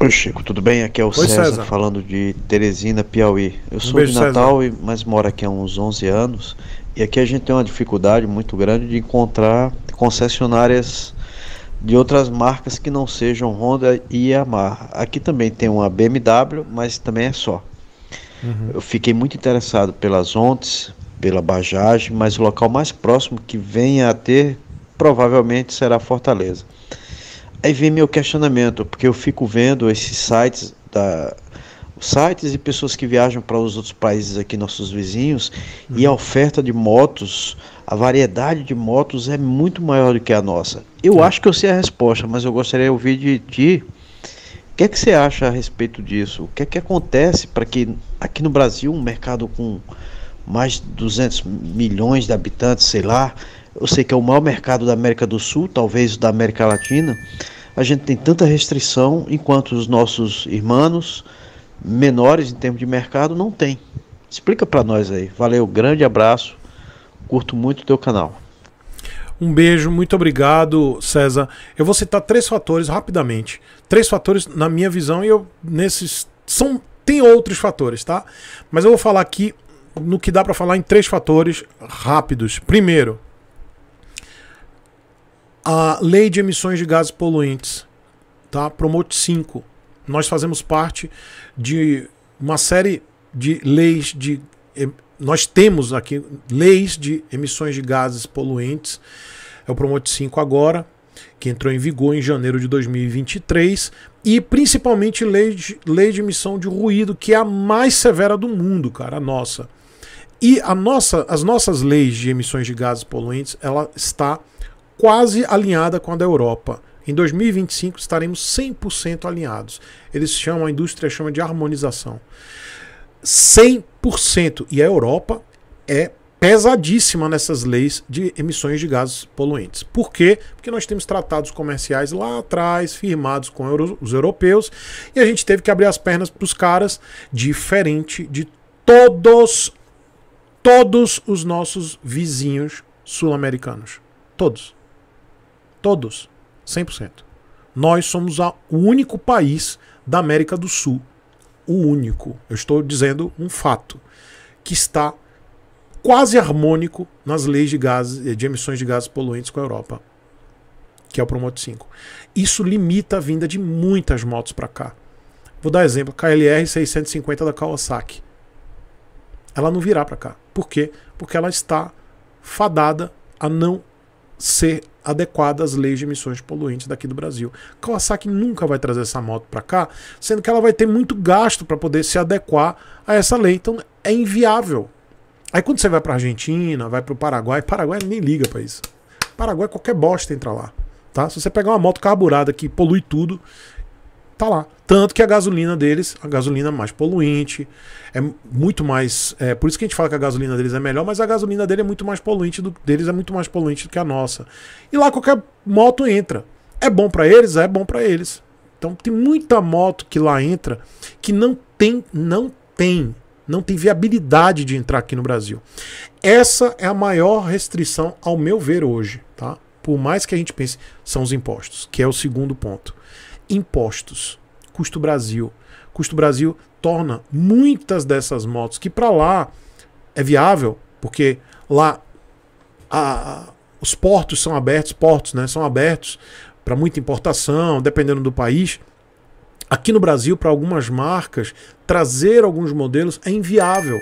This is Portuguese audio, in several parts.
Oi Chico, tudo bem? Aqui é o Oi, César, César, falando de Teresina, Piauí. Eu um sou beijo, de Natal, e, mas moro aqui há uns 11 anos e aqui a gente tem uma dificuldade muito grande de encontrar concessionárias de outras marcas que não sejam Honda e Yamaha. Aqui também tem uma BMW, mas também é só. Uhum. Eu fiquei muito interessado pelas Ontes, pela Bajaj, mas o local mais próximo que venha a ter provavelmente será Fortaleza aí vem meu questionamento, porque eu fico vendo esses sites da sites e pessoas que viajam para os outros países aqui nossos vizinhos e a uhum. oferta de motos, a variedade de motos é muito maior do que a nossa. Eu tá. acho que eu sei a resposta, mas eu gostaria de ouvir de ti. O que é que você acha a respeito disso? O que é que acontece para que aqui no Brasil, um mercado com mais de 200 milhões de habitantes, sei lá, eu sei que é o maior mercado da América do Sul, talvez da América Latina, a gente tem tanta restrição enquanto os nossos irmãos menores em termos de mercado não tem. Explica para nós aí. Valeu, grande abraço. Curto muito o teu canal. Um beijo, muito obrigado, César. Eu vou citar três fatores rapidamente. Três fatores na minha visão e eu nesses são tem outros fatores, tá? Mas eu vou falar aqui no que dá para falar em três fatores rápidos. Primeiro, a Lei de Emissões de Gases Poluentes, tá? Promote 5. Nós fazemos parte de uma série de leis de nós temos aqui leis de emissões de gases poluentes. É o Promote 5 agora, que entrou em vigor em janeiro de 2023, e principalmente lei de, lei de emissão de ruído, que é a mais severa do mundo, cara, a nossa. E a nossa, as nossas leis de emissões de gases poluentes, ela está quase alinhada com a da Europa. Em 2025 estaremos 100% alinhados. Eles chamam, a indústria chama de harmonização. 100%. E a Europa é pesadíssima nessas leis de emissões de gases poluentes. Por quê? Porque nós temos tratados comerciais lá atrás, firmados com os europeus, e a gente teve que abrir as pernas para os caras, diferente de todos, todos os nossos vizinhos sul-americanos. Todos. Todos. 100%. Nós somos a, o único país da América do Sul. O único. Eu estou dizendo um fato. Que está quase harmônico nas leis de gases, eh, de emissões de gases poluentes com a Europa, que é o Promote 5. Isso limita a vinda de muitas motos para cá. Vou dar exemplo, KLR 650 da Kawasaki. Ela não virá para cá. Por quê? Porque ela está fadada a não ser adequada às leis de emissões poluentes daqui do Brasil. Kawasaki nunca vai trazer essa moto para cá, sendo que ela vai ter muito gasto para poder se adequar a essa lei. Então é inviável. Aí quando você vai para Argentina, vai para o Paraguai, Paraguai nem liga para isso. Paraguai qualquer bosta entra lá, tá? Se você pegar uma moto carburada que polui tudo, tá lá. Tanto que a gasolina deles, a gasolina mais poluente, é muito mais. É, por isso que a gente fala que a gasolina deles é melhor, mas a gasolina dele é muito mais poluente do, deles é muito mais poluente do que a nossa. E lá qualquer moto entra. É bom para eles, é bom para eles. Então tem muita moto que lá entra que não tem, não tem, não tem viabilidade de entrar aqui no Brasil. Essa é a maior restrição, ao meu ver, hoje, tá? Por mais que a gente pense, são os impostos, que é o segundo ponto impostos, custo Brasil. Custo Brasil torna muitas dessas motos que para lá é viável, porque lá a, os portos são abertos, portos, né, são abertos para muita importação, dependendo do país. Aqui no Brasil, para algumas marcas, trazer alguns modelos é inviável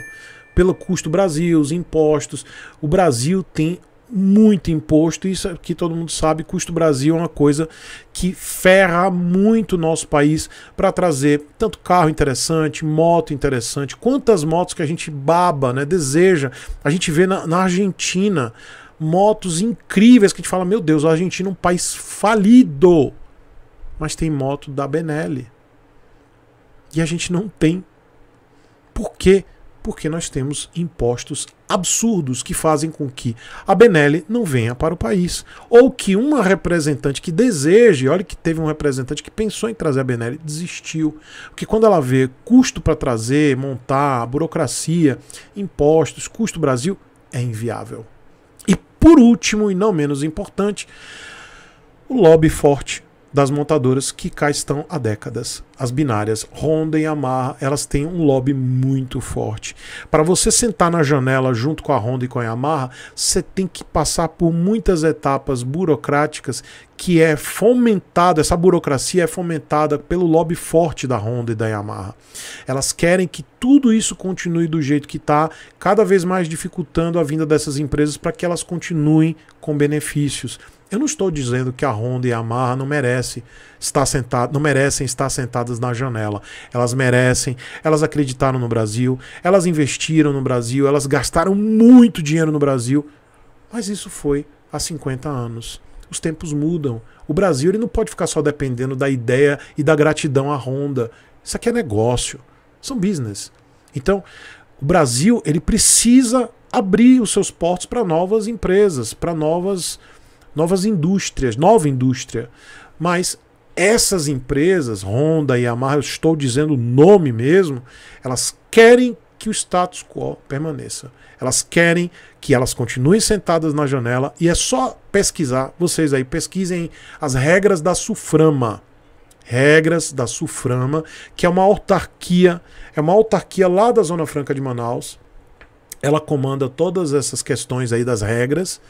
pelo custo Brasil, os impostos. O Brasil tem muito imposto, isso é que todo mundo sabe, custo Brasil é uma coisa que ferra muito o nosso país para trazer tanto carro interessante, moto interessante, quantas motos que a gente baba, né, deseja. A gente vê na, na Argentina motos incríveis que a gente fala, meu Deus, a Argentina é um país falido. Mas tem moto da Benelli. E a gente não tem. Por quê? porque nós temos impostos absurdos que fazem com que a Benelli não venha para o país. Ou que uma representante que deseje, olha que teve um representante que pensou em trazer a Benelli, desistiu. Porque quando ela vê custo para trazer, montar, burocracia, impostos, custo Brasil, é inviável. E por último, e não menos importante, o lobby forte das montadoras que cá estão há décadas. As binárias Honda e Yamaha, elas têm um lobby muito forte. Para você sentar na janela junto com a Honda e com a Yamaha, você tem que passar por muitas etapas burocráticas que é fomentada, essa burocracia é fomentada pelo lobby forte da Honda e da Yamaha. Elas querem que tudo isso continue do jeito que está, cada vez mais dificultando a vinda dessas empresas para que elas continuem com benefícios eu não estou dizendo que a Honda e a Yamaha não merece estar sentado, não merecem estar sentadas na janela. Elas merecem. Elas acreditaram no Brasil, elas investiram no Brasil, elas gastaram muito dinheiro no Brasil. Mas isso foi há 50 anos. Os tempos mudam. O Brasil ele não pode ficar só dependendo da ideia e da gratidão à Honda. Isso aqui é negócio, são business. Então, o Brasil ele precisa abrir os seus portos para novas empresas, para novas novas indústrias, nova indústria. Mas essas empresas, Honda e Yamaha, eu estou dizendo o nome mesmo, elas querem que o status quo permaneça. Elas querem que elas continuem sentadas na janela e é só pesquisar, vocês aí pesquisem as regras da Suframa. Regras da Suframa, que é uma autarquia, é uma autarquia lá da Zona Franca de Manaus, ela comanda todas essas questões aí das regras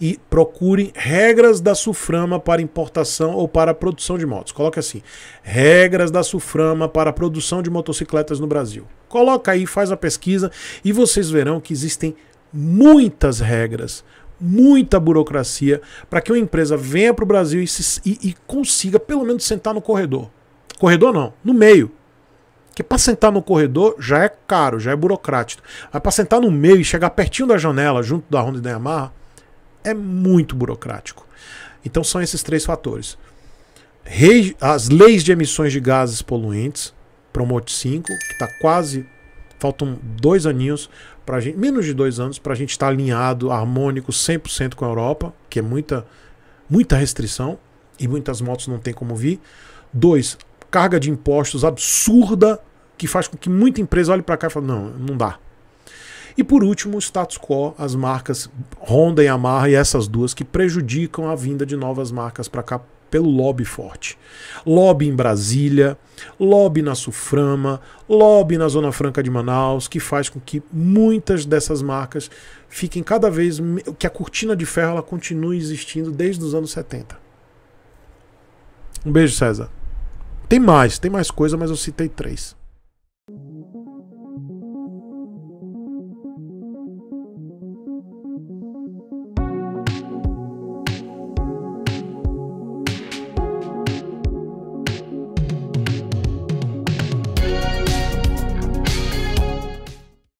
e procure regras da Suframa para importação ou para produção de motos. Coloca assim: regras da Suframa para produção de motocicletas no Brasil. Coloca aí, faz a pesquisa e vocês verão que existem muitas regras, muita burocracia para que uma empresa venha para o Brasil e, se, e, e consiga pelo menos sentar no corredor. Corredor não, no meio, porque para sentar no corredor já é caro, já é burocrático. Mas para sentar no meio e chegar pertinho da janela, junto da Honda e da Yamaha, é muito burocrático. Então são esses três fatores. As leis de emissões de gases poluentes, Promote 5, que está quase. Faltam dois aninhos, pra gente, menos de dois anos, para a gente estar tá alinhado, harmônico, 100% com a Europa, que é muita, muita restrição e muitas motos não tem como vir. Dois, carga de impostos absurda que faz com que muita empresa olhe para cá e fale: não, não dá. E por último, o status quo, as marcas Honda e Yamaha e essas duas que prejudicam a vinda de novas marcas para cá pelo lobby forte. Lobby em Brasília, lobby na Suframa, lobby na Zona Franca de Manaus, que faz com que muitas dessas marcas fiquem cada vez que a cortina de ferro ela continue existindo desde os anos 70. Um beijo, César. Tem mais, tem mais coisa, mas eu citei três.